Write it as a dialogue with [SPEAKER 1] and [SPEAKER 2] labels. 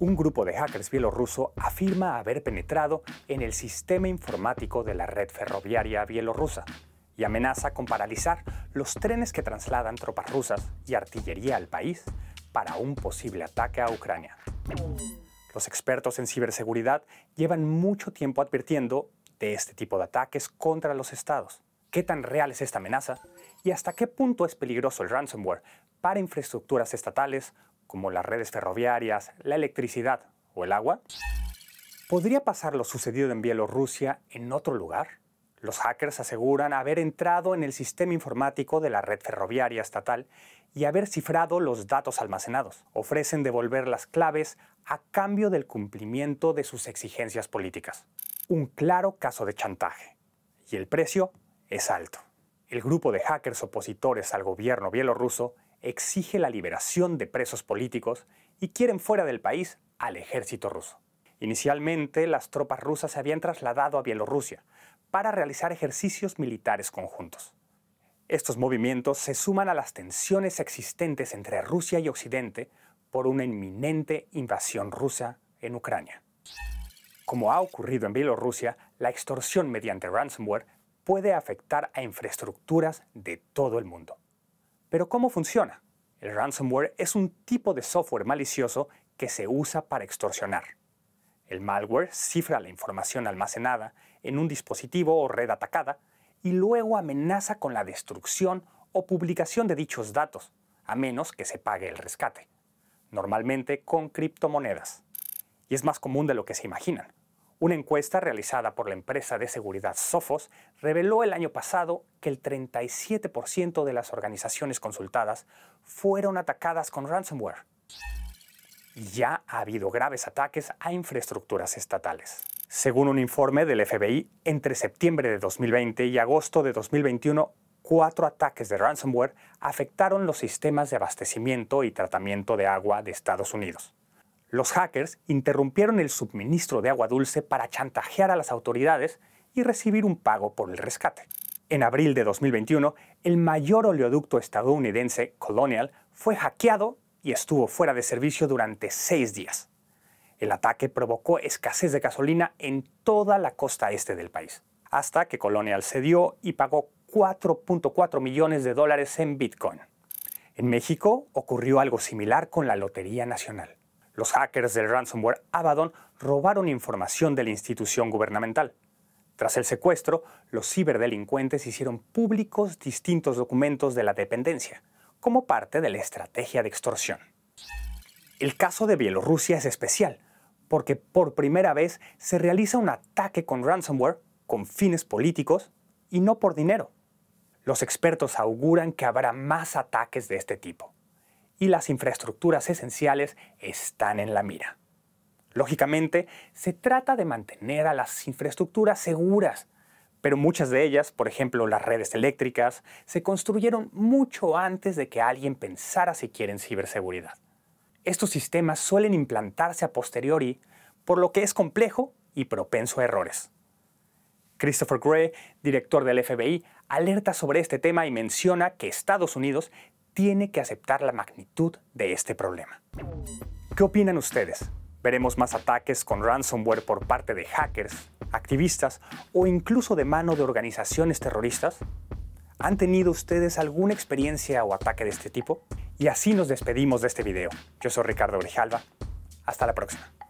[SPEAKER 1] un grupo de hackers bielorruso afirma haber penetrado en el sistema informático de la red ferroviaria bielorrusa y amenaza con paralizar los trenes que trasladan tropas rusas y artillería al país para un posible ataque a Ucrania. Los expertos en ciberseguridad llevan mucho tiempo advirtiendo de este tipo de ataques contra los estados. ¿Qué tan real es esta amenaza? ¿Y hasta qué punto es peligroso el ransomware para infraestructuras estatales como las redes ferroviarias, la electricidad o el agua? ¿Podría pasar lo sucedido en Bielorrusia en otro lugar? Los hackers aseguran haber entrado en el sistema informático de la red ferroviaria estatal y haber cifrado los datos almacenados. Ofrecen devolver las claves a cambio del cumplimiento de sus exigencias políticas. Un claro caso de chantaje. Y el precio es alto. El grupo de hackers opositores al gobierno bielorruso exige la liberación de presos políticos y quieren fuera del país al ejército ruso. Inicialmente, las tropas rusas se habían trasladado a Bielorrusia para realizar ejercicios militares conjuntos. Estos movimientos se suman a las tensiones existentes entre Rusia y Occidente por una inminente invasión rusa en Ucrania. Como ha ocurrido en Bielorrusia, la extorsión mediante ransomware puede afectar a infraestructuras de todo el mundo. Pero ¿cómo funciona? El ransomware es un tipo de software malicioso que se usa para extorsionar. El malware cifra la información almacenada en un dispositivo o red atacada y luego amenaza con la destrucción o publicación de dichos datos, a menos que se pague el rescate, normalmente con criptomonedas. Y es más común de lo que se imaginan. Una encuesta realizada por la empresa de seguridad Sophos reveló el año pasado que el 37% de las organizaciones consultadas fueron atacadas con ransomware. Ya ha habido graves ataques a infraestructuras estatales. Según un informe del FBI, entre septiembre de 2020 y agosto de 2021, cuatro ataques de ransomware afectaron los sistemas de abastecimiento y tratamiento de agua de Estados Unidos. Los hackers interrumpieron el suministro de agua dulce para chantajear a las autoridades y recibir un pago por el rescate. En abril de 2021, el mayor oleoducto estadounidense, Colonial, fue hackeado y estuvo fuera de servicio durante seis días. El ataque provocó escasez de gasolina en toda la costa este del país, hasta que Colonial cedió y pagó 4.4 millones de dólares en Bitcoin. En México ocurrió algo similar con la Lotería Nacional. Los hackers del ransomware Abaddon robaron información de la institución gubernamental. Tras el secuestro, los ciberdelincuentes hicieron públicos distintos documentos de la dependencia, como parte de la estrategia de extorsión. El caso de Bielorrusia es especial, porque por primera vez se realiza un ataque con ransomware con fines políticos y no por dinero. Los expertos auguran que habrá más ataques de este tipo y las infraestructuras esenciales están en la mira. Lógicamente, se trata de mantener a las infraestructuras seguras, pero muchas de ellas, por ejemplo las redes eléctricas, se construyeron mucho antes de que alguien pensara si en ciberseguridad. Estos sistemas suelen implantarse a posteriori, por lo que es complejo y propenso a errores. Christopher Gray, director del FBI, alerta sobre este tema y menciona que Estados Unidos tiene que aceptar la magnitud de este problema. ¿Qué opinan ustedes? Veremos más ataques con ransomware por parte de hackers, activistas o incluso de mano de organizaciones terroristas. ¿Han tenido ustedes alguna experiencia o ataque de este tipo? Y así nos despedimos de este video. Yo soy Ricardo Grijalva. Hasta la próxima.